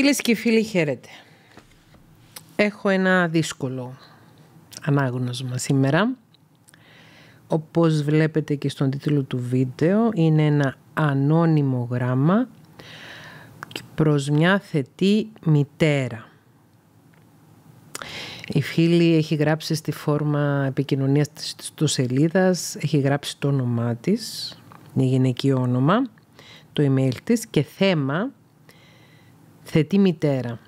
Φίλες και φίλοι χαίρετε. Έχω ένα δύσκολο ανάγνωσμα σήμερα. Όπως βλέπετε και στον τίτλο του βίντεο είναι ένα ανώνυμο γράμμα προς μια θετή μητέρα. Η φίλη έχει γράψει στη φόρμα επικοινωνίας της του σελίδας, έχει γράψει το όνομά της, η γυναικείο όνομα, το email της και θέμα θετή μητέρα.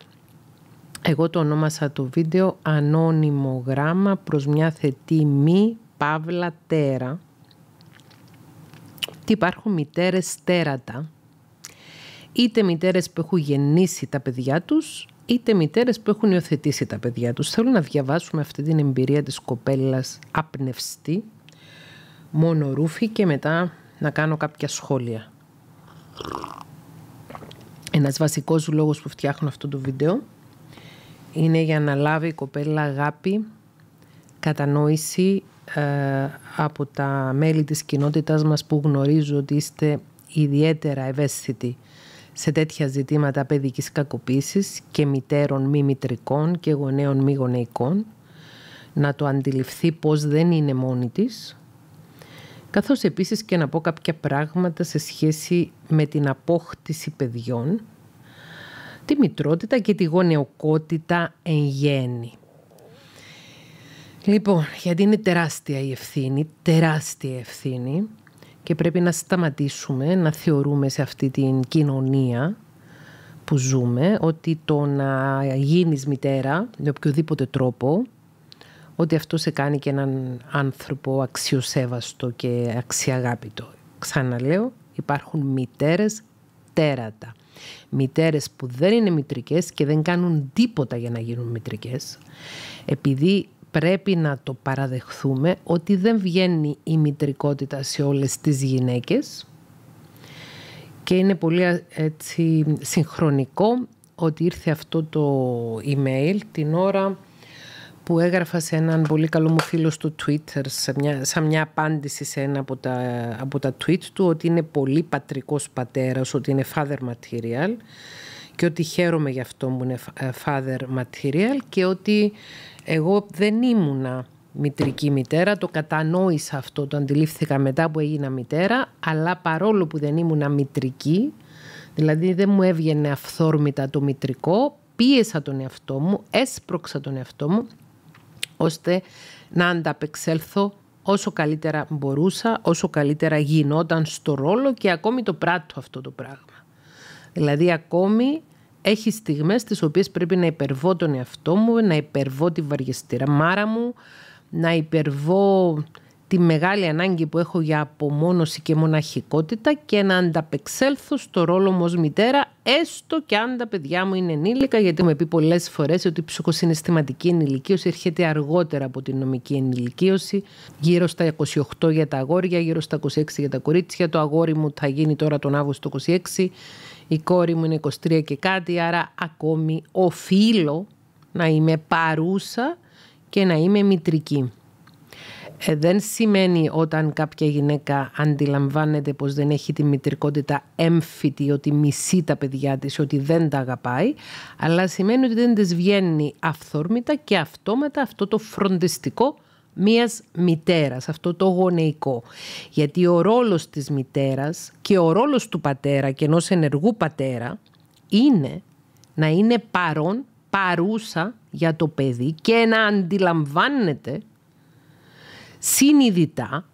Εγώ το ονόμασα το βίντεο «Ανώνυμο γράμμα προς μια θετή μη παύλα τέρα». Τι υπάρχουν μητέρες τέρατα, είτε μητέρες που έχουν γεννήσει τα παιδιά τους, είτε μητέρες που έχουν υιοθετήσει τα παιδιά τους. Θέλω να διαβάσουμε αυτή την εμπειρία της κοπέλας απνευστή, μόνο και μετά να κάνω κάποια σχόλια. Ένας βασικός λόγος που φτιάχνω αυτό το βίντεο είναι για να λάβει η κοπέλα αγάπη, κατανόηση ε, από τα μέλη της κοινότητάς μας που γνωρίζουν ότι είστε ιδιαίτερα ευαίσθητοι σε τέτοια ζητήματα παιδικής κακοποίησης και μητέρων μη μητρικών και γονέων μη γονεϊκών να το αντιληφθεί πως δεν είναι μόνη της καθώς επίσης και να πω κάποια πράγματα σε σχέση με την απόκτηση παιδιών, τη μητρότητα και τη γονεοκότητα εν γέννη. Λοιπόν, γιατί είναι τεράστια η ευθύνη, τεράστια ευθύνη και πρέπει να σταματήσουμε να θεωρούμε σε αυτή την κοινωνία που ζούμε ότι το να γίνεις μητέρα με οποιοδήποτε τρόπο ότι αυτό σε κάνει και έναν άνθρωπο αξιοσέβαστο και αξιαγάπητο. Ξαναλέω, υπάρχουν μητέρες τέρατα. Μητέρες που δεν είναι μητρικές και δεν κάνουν τίποτα για να γίνουν μητρικές. Επειδή πρέπει να το παραδεχθούμε ότι δεν βγαίνει η μητρικότητα σε όλες τις γυναίκες και είναι πολύ έτσι συγχρονικό ότι ήρθε αυτό το email την ώρα που έγραφα σε έναν πολύ καλό μου φίλο στο Twitter σε μια, σαν μια απάντηση σε ένα από τα, από τα tweet του ότι είναι πολύ πατρικός πατέρας, ότι είναι father material και ότι χαίρομαι γι' αυτό που είναι ε, father material και ότι εγώ δεν ήμουνα μητρική μητέρα, το κατανόησα αυτό, το αντιλήφθηκα μετά που έγινα μητέρα, αλλά παρόλο που δεν ήμουνα μητρική, δηλαδή δεν μου έβγαινε αυθόρμητα το μητρικό, πίεσα τον εαυτό μου, έσπρωξα τον εαυτό μου ώστε να ανταπεξέλθω όσο καλύτερα μπορούσα, όσο καλύτερα γινόταν στο ρόλο και ακόμη το πράττω αυτό το πράγμα. Δηλαδή ακόμη έχει στιγμές τις οποίες πρέπει να υπερβώ τον εαυτό μου, να υπερβώ τη βαριεστήρα μάρα μου, να υπερβώ τη μεγάλη ανάγκη που έχω για απομόνωση και μοναχικότητα και να ανταπεξέλθω στο ρόλο μου ως μητέρα, έστω και αν τα παιδιά μου είναι ενήλικα, γιατί μου πει πολλές φορές ότι η ψυχοσυναισθηματική ενηλικίωση έρχεται αργότερα από την νομική ενηλικίωση, γύρω στα 28 για τα αγόρια, γύρω στα 26 για τα κορίτσια. Το αγόρι μου θα γίνει τώρα τον Αύγουστο 26, η κόρη μου είναι 23 και κάτι, άρα ακόμη οφείλω να είμαι παρούσα και να είμαι μητρική. Ε, δεν σημαίνει όταν κάποια γυναίκα αντιλαμβάνεται πως δεν έχει τη μητρικότητα έμφυτη, ότι μισεί τα παιδιά της, ότι δεν τα αγαπάει, αλλά σημαίνει ότι δεν της βγαίνει αυθόρμητα και αυτόματα αυτό το φροντιστικό μίας μητέρας, αυτό το γονεϊκό. Γιατί ο ρόλος της μητέρας και ο ρόλος του πατέρα και ενός ενεργού πατέρα είναι να είναι παρόν, παρούσα για το παιδί και να αντιλαμβάνεται συνειδητά,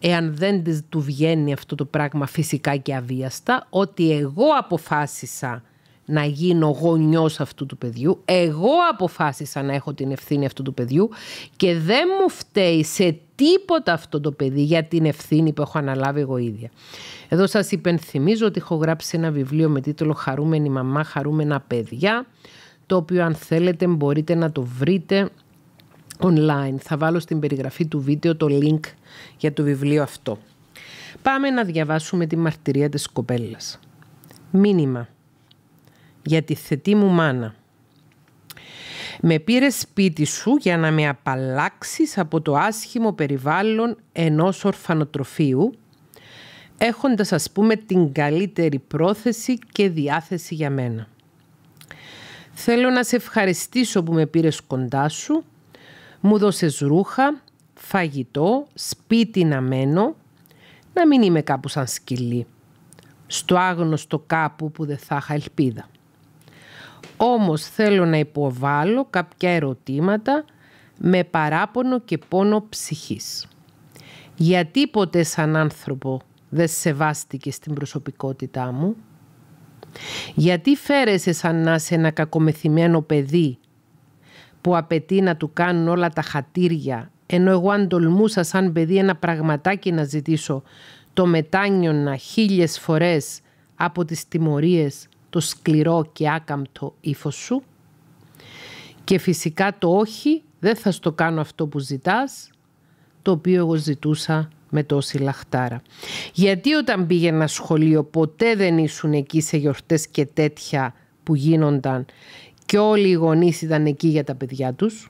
εάν δεν του βγαίνει αυτό το πράγμα φυσικά και αβίαστα, ότι εγώ αποφάσισα να γίνω γονιός αυτού του παιδιού, εγώ αποφάσισα να έχω την ευθύνη αυτού του παιδιού και δεν μου φταίει σε τίποτα αυτό το παιδί για την ευθύνη που έχω αναλάβει εγώ ίδια. Εδώ σας υπενθυμίζω ότι έχω γράψει ένα βιβλίο με τίτλο «Χαρούμενη μαμά, χαρούμενα παιδιά», το οποίο αν θέλετε μπορείτε να το βρείτε online. Θα βάλω στην περιγραφή του βίντεο το link για το βιβλίο αυτό. Πάμε να διαβάσουμε τη μαρτυρία της κοπέλας. Μήνυμα για τη θετή μου μάνα. Με πήρε σπίτι σου για να με απαλλάξεις από το άσχημο περιβάλλον ενός ορφανοτροφείου, έχοντας ας πούμε την καλύτερη πρόθεση και διάθεση για μένα. Θέλω να σε ευχαριστήσω που με πήρες κοντά σου μου δώσες ρούχα, φαγητό, σπίτι να μένω, να μην είμαι κάπου σαν σκυλή, στο άγνωστο κάπου που δεν θα είχα ελπίδα. Όμως θέλω να υποβάλω κάποια ερωτήματα με παράπονο και πόνο ψυχής. Γιατί ποτέ σαν άνθρωπο δεν σεβάστηκες στην προσωπικότητά μου. Γιατί φέρεσαι σαν να σε ένα κακομεθυμένο παιδί που απαιτεί να του κάνουν όλα τα χατήρια, ενώ εγώ αν τολμούσα σαν παιδί ένα πραγματάκι να ζητήσω, το μετάνιωνα χίλιες φορές από τις τιμωρίες, το σκληρό και άκαμπτο ύφος σου. Και φυσικά το όχι, δεν θα στο κάνω αυτό που ζητάς, το οποίο εγώ ζητούσα με τόση λαχτάρα. Γιατί όταν πήγαινα σχολείο ποτέ δεν ήσουν εκεί σε γιορτές και τέτοια που γίνονταν και όλοι οι γονείς ήταν εκεί για τα παιδιά τους.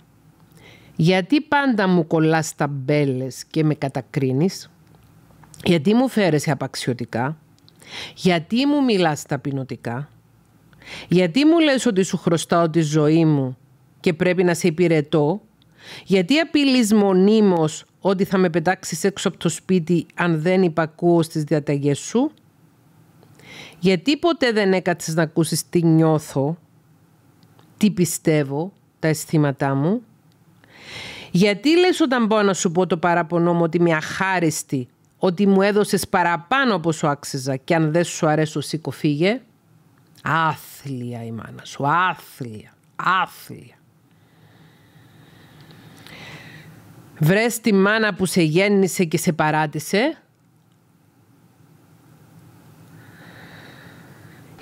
Γιατί πάντα μου κολλάς ταμπέλες και με κατακρίνεις. Γιατί μου φέρεσαι απαξιωτικά. Γιατί μου μιλάς ταπεινωτικά. Γιατί μου λες ότι σου χρωστάω τη ζωή μου και πρέπει να σε υπηρετώ. Γιατί απειλείς μονίμως ότι θα με πετάξεις έξω από το σπίτι αν δεν υπακούω στις διαταγές σου. Γιατί ποτέ δεν έκατσες να ακούσεις τι νιώθω τι πιστεύω, τα αισθήματά μου. Γιατί λες όταν μπορώ να σου πω το παραπονό μου ότι είμαι αχάριστη, ότι μου έδωσες παραπάνω από σου άξιζα και αν δεν σου αρέσω σήκω φύγε. Άθλια η μάνα σου, άθλια, άθλια. Βρες τη μάνα που σε γέννησε και σε παράτησε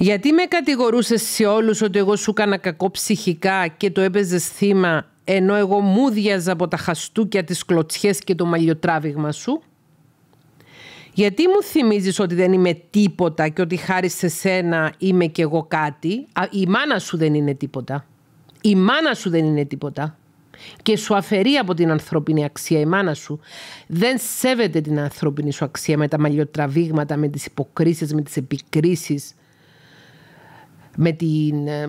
Γιατί με κατηγορούσες σε όλους ότι εγώ σου έκανα κακό ψυχικά και το έπαιζες θύμα, ενώ εγώ μου από τα χαστούκια, τις κλωτσιές και το μαλλιοτράβηγμα σου. Γιατί μου θυμίζεις ότι δεν είμαι τίποτα και ότι χάρη σε σένα είμαι κι εγώ κάτι. η μάνα σου δεν είναι τίποτα. Η μάνα σου δεν είναι τίποτα. Και σου αφαιρεί από την ανθρώπινη αξία η μάνα σου. Δεν σέβεται την ανθρώπινη σου αξία με τα μαλλιοτραβήγματα, με τις υποκρίσεις, με τις επικρίσεις με την ε,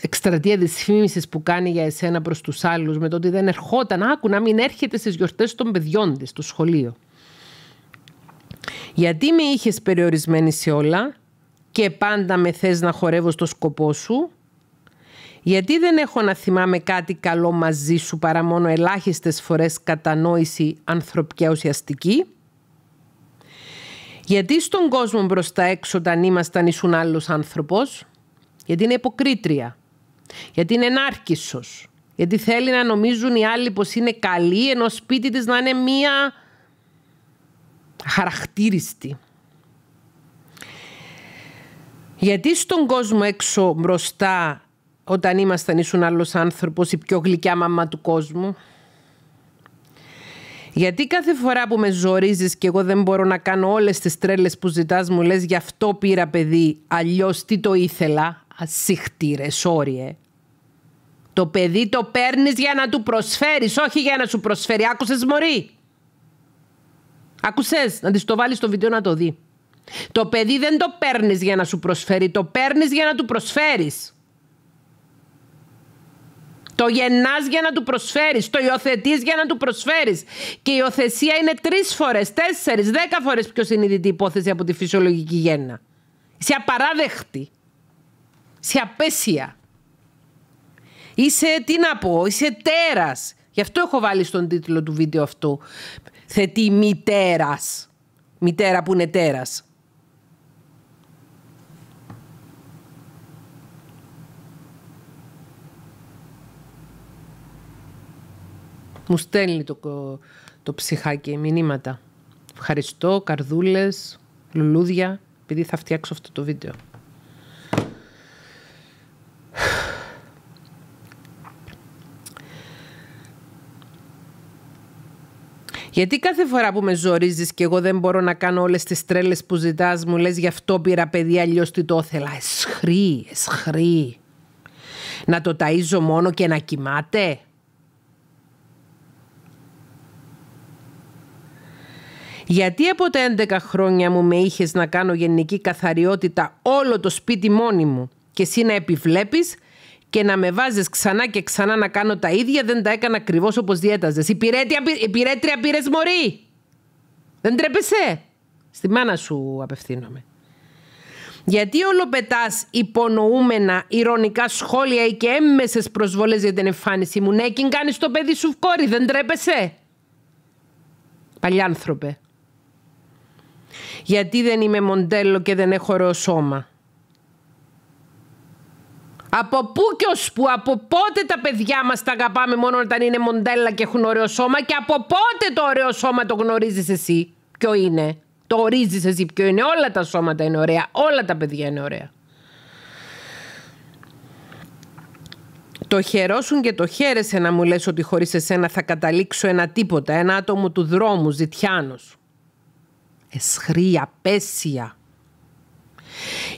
εκστρατεία της φήμησης που κάνει για εσένα προς τους άλλους, με το ότι δεν ερχόταν, άκου να μην έρχεται στις γιορτές των παιδιών της στο σχολείο. Γιατί με είχες περιορισμένη σε όλα και πάντα με θες να χορεύω στο σκοπό σου. Γιατί δεν έχω να θυμάμαι κάτι καλό μαζί σου παρά μόνο ελάχιστες φορές κατανόηση ανθρωπιά ουσιαστική. Γιατί στον κόσμο μπροστά έξω όταν ήμασταν ήσουν άλλος άνθρωπος. Γιατί είναι υποκρίτρια. Γιατί είναι ενάρκησος. Γιατί θέλει να νομίζουν οι άλλοι πως είναι καλή, ενώ σπίτι της να είναι μία χαρακτήριστη. Γιατί στον κόσμο έξω μπροστά, όταν ήμασταν ήσουν άλλος άνθρωπος, η πιο γλυκιά μαμά του κόσμου. Γιατί κάθε φορά που με ζορίζεις και εγώ δεν μπορώ να κάνω όλες τις τρέλες που ζητάς μου λες γι' αυτό πήρα παιδί, αλλιώς τι το ήθελα, ασύχτηρε, όριε. Το παιδί το παίρνεις για να του προσφέρεις, όχι για να σου προσφέρει. Άκουσες μωρή. Άκουσες, να της το βάλεις στο βίντεο να το δει. Το παιδί δεν το παίρνεις για να σου προσφέρει, το παίρνεις για να του προσφέρεις. Το γεννάς για να του προσφέρεις, το υιοθετείς για να του προσφέρεις. Και η υιοθεσία είναι τρεις φορές, τέσσερις, δέκα φορές πιο συνειδητή υπόθεση από τη φυσιολογική γέννα. Είσαι απαράδεκτη σε απέσια. Είσαι, τι να πω, είσαι τέρας. Γι' αυτό έχω βάλει στον τίτλο του βίντεο αυτού. Θετή μητέρα, Μητέρα που είναι τέρας. Μου στέλνει το, το ψυχάκι μηνύματα. Ευχαριστώ, καρδούλες, λουλούδια, επειδή θα φτιάξω αυτό το βίντεο. Γιατί κάθε φορά που με ζορίζεις και εγώ δεν μπορώ να κάνω όλες τις τρέλες που ζητάς, μου λες γι' αυτό πήρα παιδί, αλλιώς τι το ήθελα. Εσχρή, εσχρή. Να το ταΐζω μόνο και να κοιμάται. Γιατί από τα 11 χρόνια μου με είχες να κάνω γενική καθαριότητα όλο το σπίτι μόνη μου και εσύ να επιβλέπεις και να με βάζεις ξανά και ξανά να κάνω τα ίδια, δεν τα έκανα ακριβώς όπως διέταζες. Η πυρέτρια πήρες μωρή. Δεν τρέπεσαι. Στη μάνα σου απευθύνομαι. Γιατί όλο πετάς υπονοούμενα, ηρωνικά σχόλια ή και έμμεσες προσβολές για την εμφάνιση μου. Ναι, εκείνη κάνεις το παιδί σου κόρη, δεν τρέπεσαι. Παλιάνθρωπε. Γιατί δεν είμαι μοντέλο και δεν έχω ωραίο σώμα. Από πού και ως που, από πότε τα παιδιά μας τα αγαπάμε μόνο όταν είναι μοντέλα και έχουν ωραίο σώμα και από πότε το ωραίο σώμα το γνωρίζεις εσύ ποιο είναι. Το ορίζεις εσύ ποιο είναι. Όλα τα σώματα είναι ωραία. Όλα τα παιδιά είναι ωραία. Το χαιρόσουν και το χαίρεσαι να μου λες ότι χωρίς εσένα θα καταλήξω ένα τίποτα, ένα άτομο του δρόμου, ζητιάνος. Εσχρή απέσια.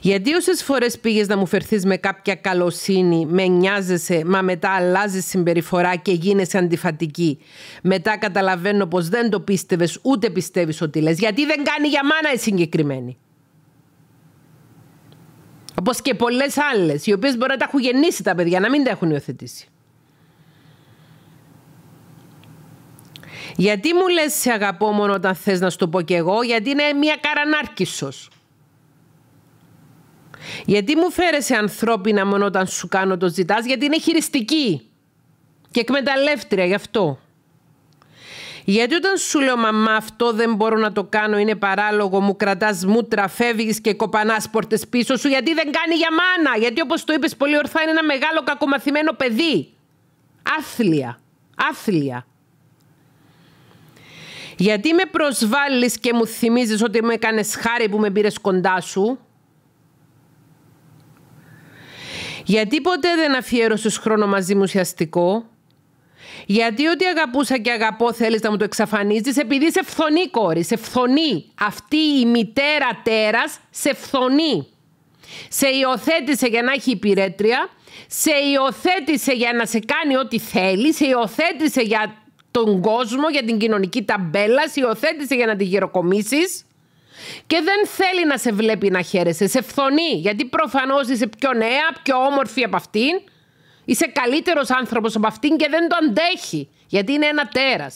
Γιατί όσες φορές πήγες να μου φερθείς με κάποια καλοσύνη, με νοιάζεσαι, μα μετά αλλάζεις συμπεριφορά και γίνεσαι αντιφατική. Μετά καταλαβαίνω πως δεν το πίστευες ούτε πιστεύεις ότι λες. Γιατί δεν κάνει για μάνα η συγκεκριμένη. Όπως και πολλές άλλες, οι οποίες μπορεί να τα έχουν γεννήσει τα παιδιά, να μην τα έχουν υιοθετήσει. Γιατί μου λες σε αγαπώ μόνο όταν θες να σου το πω και εγώ, γιατί είναι μια καρανάρκησος. Γιατί μου φέρεσαι ανθρώπινα μόνο όταν σου κάνω το ζητάς, γιατί είναι χειριστική και εκμεταλλεύτρια γι' αυτό. Γιατί όταν σου λέω μαμά αυτό δεν μπορώ να το κάνω, είναι παράλογο, μου κρατάς μούτρα, φεύγεις και κοπανάς πόρτες πίσω σου, γιατί δεν κάνει για μάνα. Γιατί όπως το είπες πολύ ορθά είναι ένα μεγάλο κακομαθημένο παιδί. Άθλια, άθλια. Γιατί με προσβάλλεις και μου θυμίζεις ότι με έκανες χάρη που με πήρες κοντά σου. Γιατί ποτέ δεν αφιέρωσες χρόνο μαζί μου ουσιαστικό. Γιατί ό,τι αγαπούσα και αγαπώ θέλεις να μου το εξαφανίζεις επειδή σε φθονή κόρη, σε φθονή, Αυτή η μητέρα τέρας σε φθονή, Σε υιοθέτησε για να έχει υπηρέτρια, σε υιοθέτησε για να σε κάνει ό,τι θέλεις, σε υιοθέτησε για τον κόσμο, για την κοινωνική ταμπέλα, σε υιοθέτησε για να τη γεροκομίσεις. Και δεν θέλει να σε βλέπει να χαίρεσαι. Σε φθονεί, γιατί προφανώς είσαι πιο νέα, πιο όμορφη από αυτήν. Είσαι καλύτερος άνθρωπος από αυτήν και δεν το αντέχει. Γιατί είναι ένα τέρας.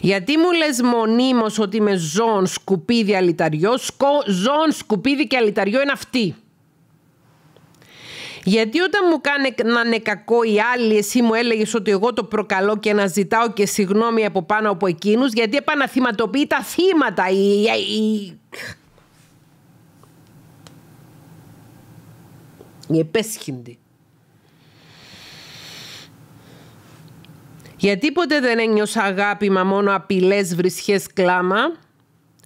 Γιατί μου λες μονίμως ότι με ζών σκουπίδι αλυταριό, σκο, ζών σκουπίδι και αλυταριό είναι αυτή. Γιατί όταν μου κάνει να είναι κακό οι άλλοι, εσύ μου έλεγες ότι εγώ το προκαλώ και να ζητάω και συγγνώμη από πάνω από εκείνους, γιατί επαναθυματοποιεί τα θύματα. Η, η, η επέσχυντη. Γιατί ποτέ δεν ένιωσα αγάπη, μα μόνο απειλές, βρισχές, κλάμα.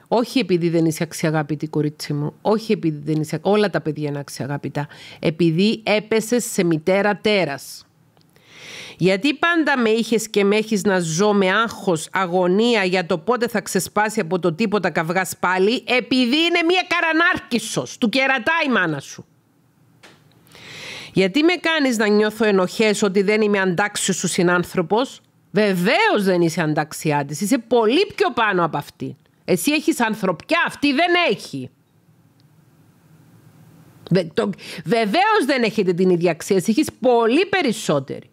Όχι επειδή δεν είσαι αξιαγάπητη, κορίτσι μου. Όχι επειδή δεν είσαι. Όλα τα παιδιά είναι αξιαγάπητα. Επειδή έπεσες σε μητέρα τέρας. Γιατί πάντα με είχες και με έχεις να ζω με άγχος, αγωνία για το πότε θα ξεσπάσει από το τίποτα καυγάς πάλι, επειδή είναι μια καρανάρκησο. Του κερατάει η μάνα σου. Γιατί με κάνεις να νιώθω ενοχές ότι δεν είμαι αντάξιος σου συνάνθρωπος. βεβαίως δεν είσαι ανταξιά τη. Είσαι πολύ πιο πάνω από αυτή. Εσύ έχεις ανθρωπιά, αυτή δεν έχει. Βεβαίως δεν έχετε την ίδια αξία, εσύ έχεις πολύ περισσότερη.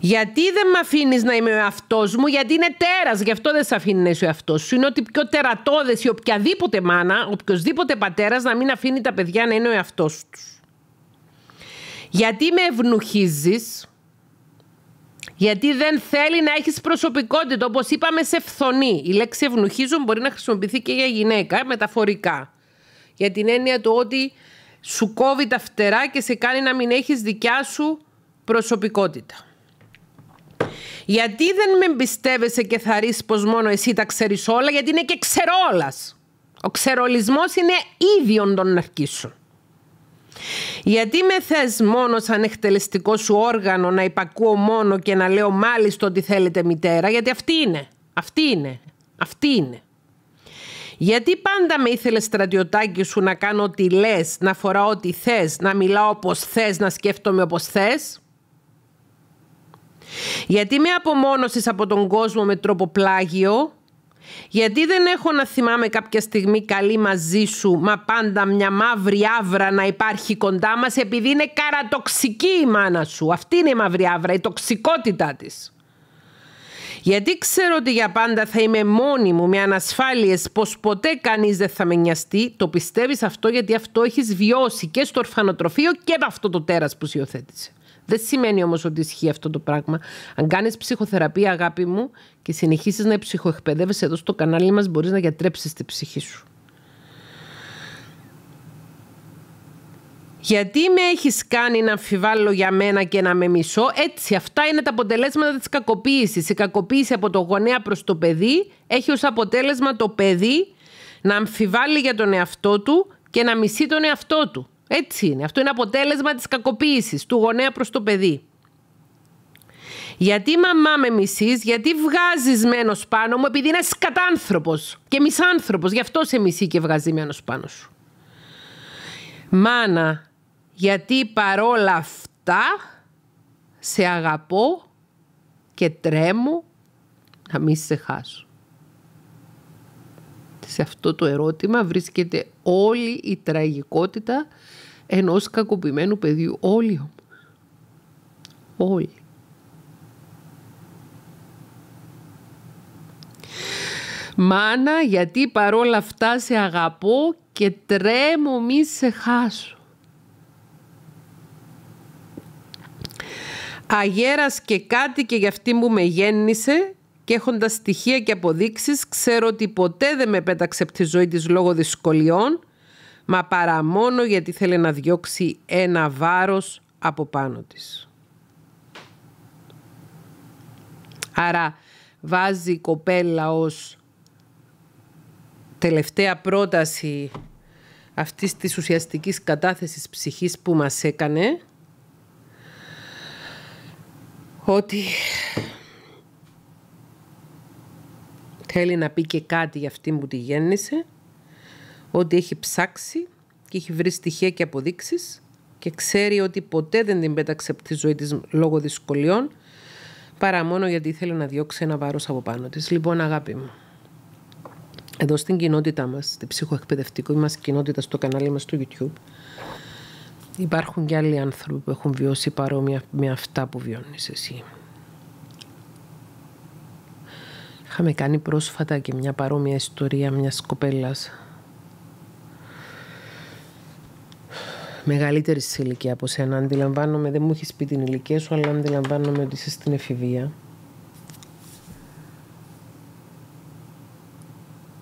Γιατί δεν με αφήνεις να είμαι ο εαυτός μου, γιατί είναι τέρας, γι' αυτό δεν σε αφήνει να είσαι ο εαυτός σου. Είναι ότι πιο τερατώδες ή οποιαδήποτε μάνα, οποιοδήποτε πατέρας να μην αφήνει τα παιδιά να είναι ο εαυτός τους. Γιατί με ευνουχίζει, γιατί δεν θέλει να έχεις προσωπικότητα. Όπως είπαμε, σε φθονή. Η λέξη ευνουχίζουν μπορεί να χρησιμοποιηθεί και για γυναίκα, ε, μεταφορικά. Για την έννοια του ότι σου κόβει τα φτερά και σε κάνει να μην έχεις δικιά σου προσωπικότητα. Γιατί δεν με εμπιστεύεσαι και θα πως μόνο εσύ τα ξέρεις όλα, γιατί είναι και ξερόλας. Ο ξερολισμός είναι ίδιον των ναρκίσεων. Γιατί με θες μόνο σαν εκτελεστικό σου όργανο να υπακούω μόνο και να λέω μάλιστα ότι θέλετε μητέρα, γιατί αυτή είναι. Αυτή είναι. Αυτή είναι. Γιατί πάντα με ήθελε στρατιωτάκι σου να κάνω ό,τι λες, να φοράω ό,τι θες, να μιλάω όπως θες, να σκέφτομαι όπως θες. Γιατί με απομόνωσες από τον κόσμο με τρόπο πλάγιο, γιατί δεν έχω να θυμάμαι κάποια στιγμή καλή μαζί σου, μα πάντα μια μαύρη άβρα να υπάρχει κοντά μας επειδή είναι καρατοξική η μάνα σου. Αυτή είναι η μαύρη άβρα, η τοξικότητά της. Γιατί ξέρω ότι για πάντα θα είμαι μόνη μου με ανασφάλειες πως ποτέ κανείς δεν θα με νοιαστεί. Το πιστεύεις αυτό γιατί αυτό έχεις βιώσει και στο ορφανοτροφείο και με αυτό το τέρας που σιωθέτησε. Δεν σημαίνει όμως ότι ισχύει αυτό το πράγμα. Αν κάνεις ψυχοθεραπεία, αγάπη μου, και συνεχίσεις να ψυχοεκπαιδεύεσαι εδώ στο κανάλι μας, μπορείς να γιατρέψεις τη ψυχή σου. Γιατί με έχεις κάνει να αμφιβάλλω για μένα και να με μισώ. Έτσι, αυτά είναι τα αποτελέσματα της κακοποίησης. Η κακοποίηση από το γονέα προς το παιδί έχει ως αποτέλεσμα το παιδί να αμφιβάλλει για τον εαυτό του και να μισεί τον εαυτό του. Έτσι είναι. Αυτό είναι αποτέλεσμα της κακοποίησης του γονέα προς το παιδί. Γιατί μαμά με μισείς, γιατί βγάζεις μένος πάνω μου επειδή είναι σκατάνθρωπος και μισάνθρωπος. Γι' αυτό σε μισεί και βγάζει μένος πάνω σου. Μάνα, γιατί παρόλα αυτά σε αγαπώ και τρέμω να μη σε χάσω σε αυτό το ερώτημα βρίσκεται όλη η τραγικότητα ενός κακοποιημένου παιδιού. Όλοι όμως. Όλοι. Μάνα, γιατί παρόλα αυτά σε αγαπώ και τρέμω μη σε χάσω. Αγέρας και κάτι και για αυτή μου με γέννησε και έχοντας στοιχεία και αποδείξεις, ξέρω ότι ποτέ δεν με πέταξε από τη ζωή της λόγω δυσκολιών μα παρά μόνο γιατί θέλει να διώξει ένα βάρος από πάνω της, Άρα βάζει η κοπέλα ως τελευταία πρόταση αυτής της ουσιαστικής κατάθεσης ψυχής που μας έκανε ότι θέλει να πει και κάτι για αυτήν που τη γέννησε, ότι έχει ψάξει και έχει βρει στοιχεία και αποδείξεις και ξέρει ότι ποτέ δεν την πέταξε από τη ζωή της λόγω δυσκολιών παρά μόνο γιατί ήθελε να διώξει ένα βάρος από πάνω της. Λοιπόν, αγάπη μου, εδώ στην κοινότητα μας, στην ψυχοεκπαιδευτική μας κοινότητα στο κανάλι μας του YouTube, υπάρχουν και άλλοι άνθρωποι που έχουν βιώσει παρόμοια με αυτά που βιώνεις εσύ. Είχαμε κάνει πρόσφατα και μια παρόμοια ιστορία μιας κοπέλας μεγαλύτερη ηλικία από σένα. Αντιλαμβάνομαι, δεν μου έχεις πει την ηλικία σου, αλλά αντιλαμβάνομαι ότι είσαι στην εφηβεία.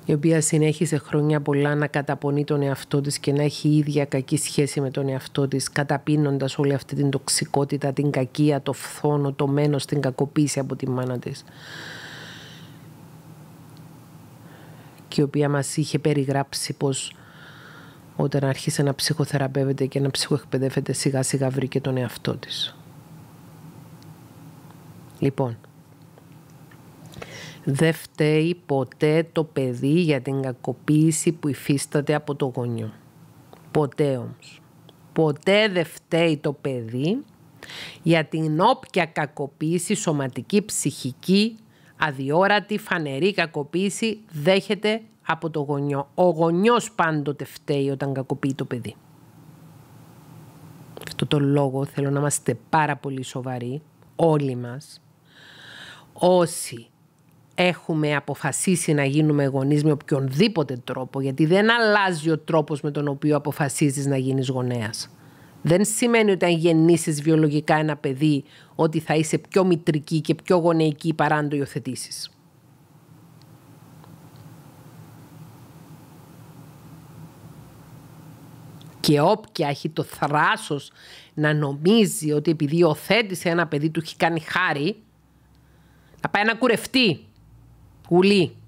Η οποία συνέχισε χρόνια πολλά να καταπονεί τον εαυτό της και να έχει ίδια κακή σχέση με τον εαυτό της, καταπίνοντας όλη αυτή την τοξικότητα, την κακία, το φθόνο, το μένος, την κακοποίηση από τη μάνα της και η οποία μας είχε περιγράψει πως όταν άρχισε να ψυχοθεραπεύεται και να ψυχοεκπαιδεύεται σιγά σιγά βρήκε τον εαυτό της. Λοιπόν, δεν φταίει ποτέ το παιδί για την κακοποίηση που υφίσταται από το γονιό. Ποτέ όμως. Ποτέ δεν φταίει το παιδί για την όποια κακοποίηση σωματική, ψυχική, αδιόρατη, φανερή κακοποίηση δέχεται από το γονιό. Ο γονιός πάντοτε φταίει όταν κακοποιεί το παιδί. Αυτό το λόγο θέλω να είμαστε πάρα πολύ σοβαροί, όλοι μας. Όσοι έχουμε αποφασίσει να γίνουμε γονείς με οποιονδήποτε τρόπο, γιατί δεν αλλάζει ο τρόπος με τον οποίο αποφασίζεις να γίνεις γονέας. Δεν σημαίνει ότι αν γεννήσεις βιολογικά ένα παιδί, ότι θα είσαι πιο μητρική και πιο γονεϊκή παρά αν το υιοθετήσεις. Και όποια έχει το θράσος να νομίζει ότι επειδή υιοθέτησε ένα παιδί του έχει κάνει χάρη, να πάει να κουρευτεί. Γουλή.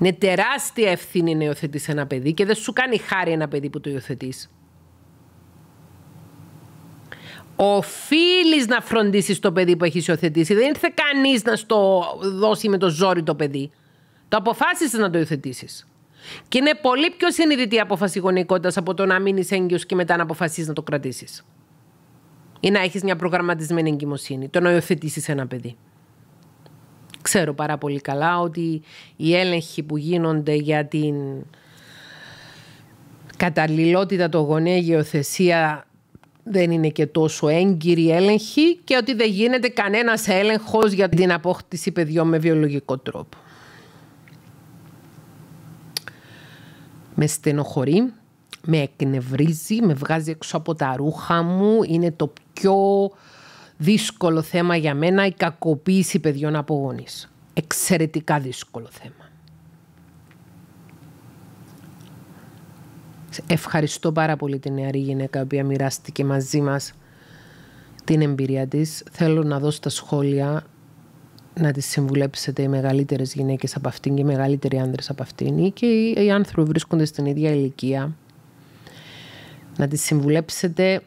Είναι τεράστια ευθύνη να υιοθετείς ένα παιδί και δεν σου κάνει χάρη ένα παιδί που το υιοθετείς. Οφείλεις να φροντίσεις το παιδί που έχεις υιοθετήσει. Δεν ήρθε κανείς να στο δώσει με το ζόρι το παιδί. Το αποφάσισες να το υιοθετήσεις. Και είναι πολύ πιο συνειδητή η απόφαση γονικότητα από το να μείνεις έγκυος και μετά να αποφασίσεις να το κρατήσεις. Ή να έχεις μια προγραμματισμένη εγκυμοσύνη. Το να υιοθετήσεις ένα παιδί ξέρω πάρα πολύ καλά ότι οι έλεγχοι που γίνονται για την καταλληλότητα των γονέων γεωθεσία δεν είναι και τόσο έγκυρη έλεγχη και ότι δεν γίνεται κανένας έλεγχος για την απόκτηση παιδιών με βιολογικό τρόπο. Με στενοχωρεί, με εκνευρίζει, με βγάζει έξω από τα ρούχα μου, είναι το πιο δύσκολο θέμα για μένα η κακοποίηση παιδιών από γονείς. Εξαιρετικά δύσκολο θέμα. Ευχαριστώ πάρα πολύ την νεαρή γυναίκα η οποία μοιράστηκε μαζί μας την εμπειρία της. Θέλω να δώσω τα σχόλια να τις συμβουλέψετε οι μεγαλύτερες γυναίκες από αυτήν και οι μεγαλύτεροι άνδρες από αυτήν και οι άνθρωποι βρίσκονται στην ίδια ηλικία. Να τις συμβουλέψετε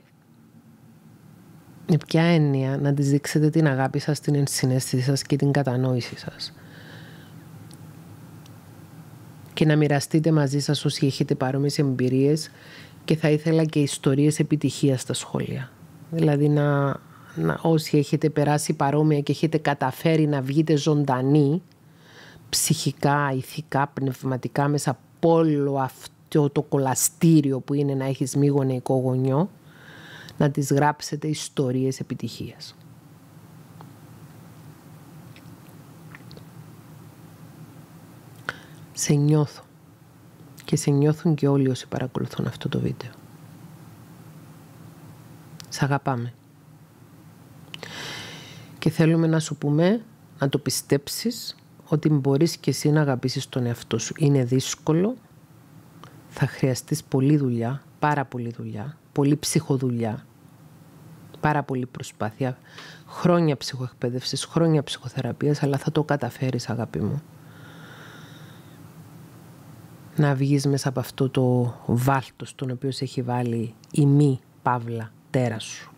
με ποια έννοια να της δείξετε την αγάπη σας, την ενσυναίσθηση σας και την κατανόηση σας. Και να μοιραστείτε μαζί σας όσοι έχετε παρόμοιες εμπειρίες και θα ήθελα και ιστορίες επιτυχίας στα σχόλια. Δηλαδή να, να όσοι έχετε περάσει παρόμοια και έχετε καταφέρει να βγείτε ζωντανοί ψυχικά, ηθικά, πνευματικά μέσα από όλο αυτό το κολαστήριο που είναι να έχεις μη γονεϊκό γονιό να τις γράψετε ιστορίες επιτυχίας. Σε νιώθω και σε νιώθουν και όλοι όσοι παρακολουθούν αυτό το βίντεο. σαγαπάμε αγαπάμε. Και θέλουμε να σου πούμε, να το πιστέψεις, ότι μπορείς και εσύ να αγαπήσεις τον εαυτό σου. Είναι δύσκολο, θα χρειαστείς πολλή δουλειά, πάρα πολλή δουλειά, πολλή ψυχοδουλειά, πάρα πολύ προσπάθεια, χρόνια ψυχοεκπαίδευσης, χρόνια ψυχοθεραπείας, αλλά θα το καταφέρεις αγάπη μου. Να βγεις μέσα από αυτό το βάλτος στον οποίο σε έχει βάλει η μη παύλα τέρας σου.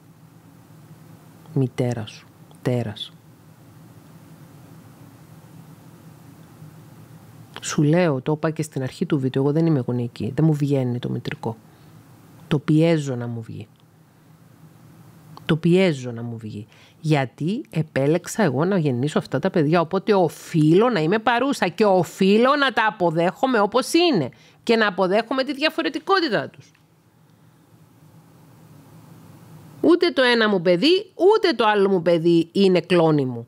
Μητέρα σου, τέρας. Σου λέω, το είπα και στην αρχή του βίντεο, εγώ δεν είμαι γονική, δεν μου βγαίνει το μητρικό. Το πιέζω να μου βγει το πιέζω να μου βγει. Γιατί επέλεξα εγώ να γεννήσω αυτά τα παιδιά. Οπότε οφείλω να είμαι παρούσα και οφείλω να τα αποδέχομαι όπως είναι και να αποδέχομαι τη διαφορετικότητά τους. Ούτε το ένα μου παιδί, ούτε το άλλο μου παιδί είναι κλόνη μου.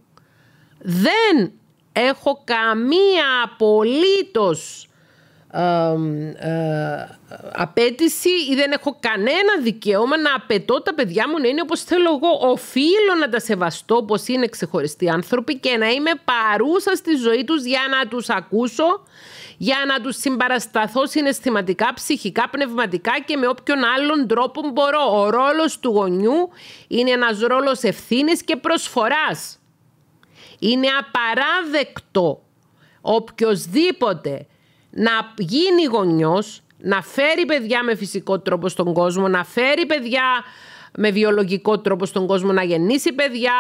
Δεν έχω καμία απολύτως ε, απέτηση ή δεν έχω κανένα δικαίωμα να απαιτώ τα παιδιά μου να είναι όπως θέλω εγώ. Οφείλω να τα σεβαστώ πως είναι ξεχωριστοί άνθρωποι και να είμαι παρούσα στη ζωή τους για να τους ακούσω, για να τους συμπαρασταθώ συναισθηματικά, ψυχικά, πνευματικά και με όποιον άλλον τρόπο μπορώ. Ο ρόλος του γονιού είναι ένας ρόλος ευθύνης και προσφοράς. Είναι απαράδεκτο οποιοδήποτε να γίνει γονιός, να φέρει παιδιά με φυσικό τρόπο στον κόσμο, να φέρει παιδιά με βιολογικό τρόπο στον κόσμο, να γεννήσει παιδιά,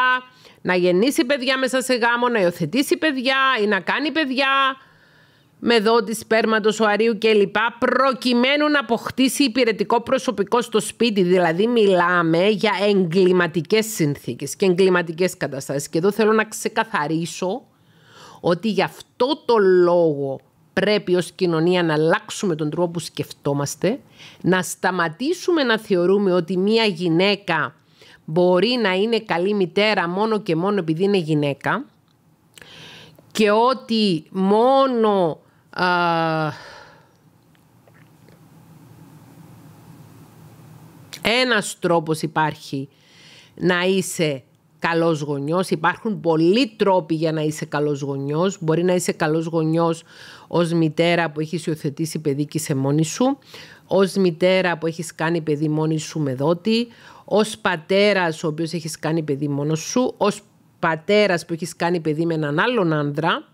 να γεννήσει παιδιά μέσα σε γάμο, να υιοθετήσει παιδιά ή να κάνει παιδιά με δότη σπέρματος, αρίου κλπ. προκειμένου να αποκτήσει υπηρετικό προσωπικό στο σπίτι. Δηλαδή μιλάμε για εγκληματικές συνθήκες και εγκληματικές καταστάσεις. Και εδώ θέλω να ξεκαθαρίσω ότι γι' αυτό το λόγο πρέπει ως κοινωνία να αλλάξουμε τον τρόπο που σκεφτόμαστε, να σταματήσουμε να θεωρούμε ότι μία γυναίκα μπορεί να είναι καλή μητέρα μόνο και μόνο επειδή είναι γυναίκα και ότι μόνο... Α, ένας τρόπος υπάρχει να είσαι καλός γονιός. Υπάρχουν πολλοί τρόποι για να είσαι καλός γονιός. Μπορεί να είσαι καλός γονιός ως μητέρα που έχεις υιοθετήσει παιδί και είσαι μόνη σου, ως μητέρα που έχεις κάνει παιδί μόνη σου με δότη, ως πατέρας ο οποίος έχεις κάνει παιδί μόνος σου, ως πατέρας που έχεις κάνει παιδί με έναν άλλον άντρα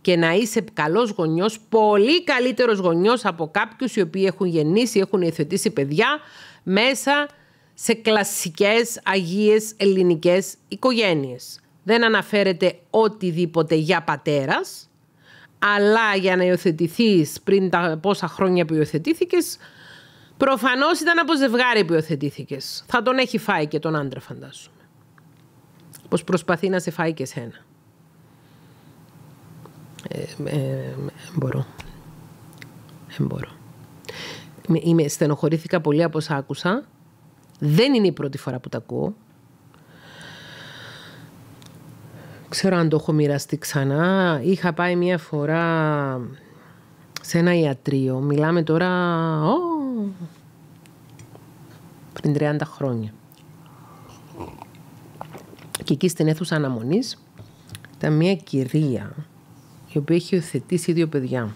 και να είσαι καλός γονιός, πολύ καλύτερος γονιός από κάποιους οι οποίοι έχουν γεννήσει, έχουν υιοθετήσει παιδιά μέσα σε κλασικές αγίες ελληνικές οικογένειες. Δεν αναφέρεται οτιδήποτε για πατέρας, αλλά για να υιοθετηθείς πριν τα πόσα χρόνια που υιοθετήθηκες, προφανώς ήταν από ζευγάρι που υιοθετήθηκες. Θα τον έχει φάει και τον άντρα, φαντάζομαι. Πως προσπαθεί να σε φάει και σένα. Ε, ε, ε, μπορώ. Δεν μπορώ. στενοχωρήθηκα πολύ από όσα άκουσα. Δεν είναι η πρώτη φορά που τα ακούω. ξέρω αν το έχω μοιραστεί ξανά. Είχα πάει μια φορά σε ένα ιατρείο. Μιλάμε τώρα... πριν 30 χρόνια. Και εκεί στην αίθουσα αναμονής ήταν μια κυρία η οποία είχε υιοθετήσει δύο παιδιά.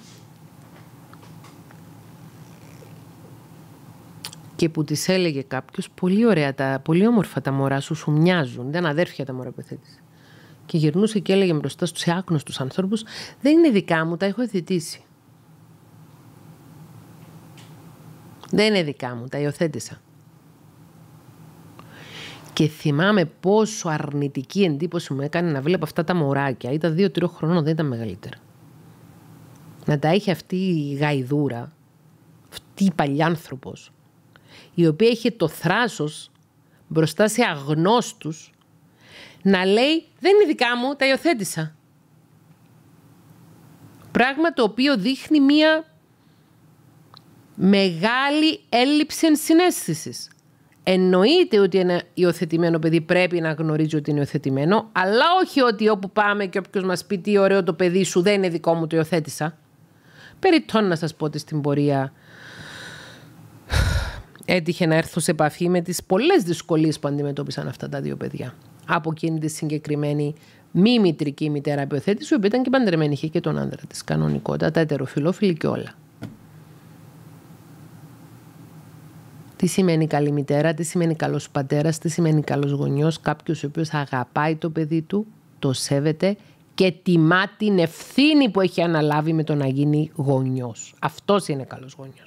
και που της έλεγε κάποιος πολύ ωραία, τα, πολύ όμορφα τα μωρά σου, σου μοιάζουν. Δεν αδέρφια τα μωρά που θέτησε και γυρνούσε και έλεγε μπροστά στους τους ανθρώπους «Δεν είναι δικά μου, τα έχω εθετήσει». Δεν είναι δικά μου, τα υιοθέτησα. Και θυμάμαι πόσο αρνητική εντύπωση μου έκανε να βλέπω αυτά τα μωράκια. Ήταν δύο-τρία χρονών, δεν ήταν μεγαλύτερα. Να τα έχει αυτή η γαϊδούρα, αυτή η παλιάνθρωπος, η οποία είχε το θράσος μπροστά σε αγνώστους να λέει δεν είναι δικά μου, τα υιοθέτησα. Πράγμα το οποίο δείχνει μία μεγάλη έλλειψη ενσυναίσθησης. Εννοείται ότι ένα υιοθετημένο παιδί πρέπει να γνωρίζει ότι είναι υιοθετημένο, αλλά όχι ότι όπου πάμε και όποιος μας πει τι ωραίο το παιδί σου δεν είναι δικό μου, το υιοθέτησα. Περιττών να σας πω ότι στην πορεία έτυχε να έρθω σε επαφή με τις πολλές δυσκολίες που αντιμετώπισαν αυτά τα δύο παιδιά από εκείνη τη συγκεκριμένη μη μητρική μητέρα επιοθέτηση, η οποία ήταν και παντρεμένη, είχε και τον άντρα της κανονικότητα, τα ετεροφιλόφιλη και όλα. Τι σημαίνει καλή μητέρα, τι σημαίνει καλός πατέρας, τι σημαίνει καλός γονιός, κάποιος ο οποίος αγαπάει το παιδί του, το σέβεται και τιμά την ευθύνη που έχει αναλάβει με το να γίνει γονιός. Αυτός είναι καλός γονιός.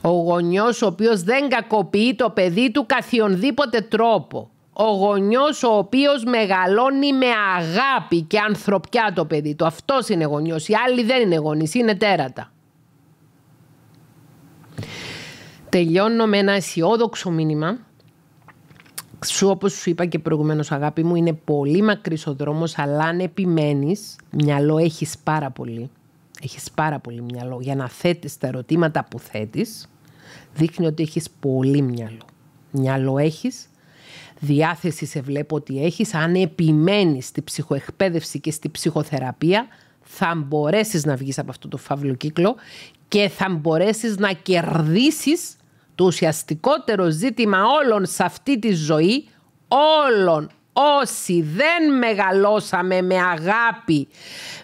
Ο γονιό ο οποίος δεν κακοποιεί το παιδί του καθιονδήποτε τρόπο ο γονιός ο οποίος μεγαλώνει με αγάπη και ανθρωπιά το παιδί του. Αυτός είναι γονιός, οι άλλοι δεν είναι γονείς, είναι τέρατα. Τελειώνω με ένα αισιόδοξο μήνυμα. Σου όπως σου είπα και προηγουμένως αγάπη μου είναι πολύ μακρύς ο δρόμος αλλά αν επιμένεις μυαλό έχεις πάρα πολύ. Έχεις πάρα πολύ μυαλό για να θέτεις τα ερωτήματα που θέτεις δείχνει ότι έχεις πολύ μυαλό. Μυαλό έχεις διάθεση σε βλέπω ότι έχεις, αν επιμένεις στη ψυχοεκπαίδευση και στη ψυχοθεραπεία, θα μπορέσεις να βγεις από αυτό το φαύλο κύκλο και θα μπορέσεις να κερδίσεις το ουσιαστικότερο ζήτημα όλων σε αυτή τη ζωή, όλων όσοι δεν μεγαλώσαμε με αγάπη,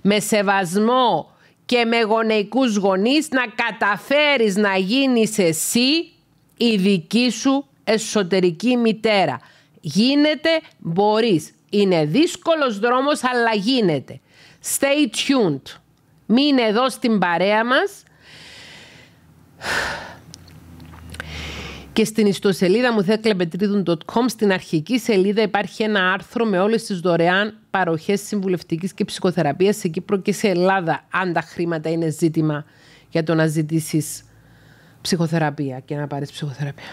με σεβασμό και με γονεϊκούς γονείς, να καταφέρεις να γίνεις εσύ η δική σου εσωτερική μητέρα. Γίνεται, μπορείς. Είναι δύσκολος δρόμος, αλλά γίνεται. Stay tuned. Μείνε εδώ στην παρέα μας. Και στην ιστοσελίδα μου θέκλεπετρίδουν.com στην αρχική σελίδα υπάρχει ένα άρθρο με όλες τις δωρεάν παροχές συμβουλευτικής και ψυχοθεραπείας σε Κύπρο και σε Ελλάδα αν τα χρήματα είναι ζήτημα για το να ζητήσεις ψυχοθεραπεία και να πάρεις ψυχοθεραπεία.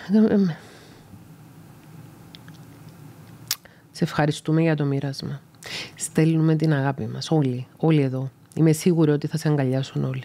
Σε ευχαριστούμε για το μοίρασμα. Στέλνουμε την αγάπη μας όλοι, όλοι εδώ. Είμαι σίγουρη ότι θα σε αγκαλιάσουν όλοι.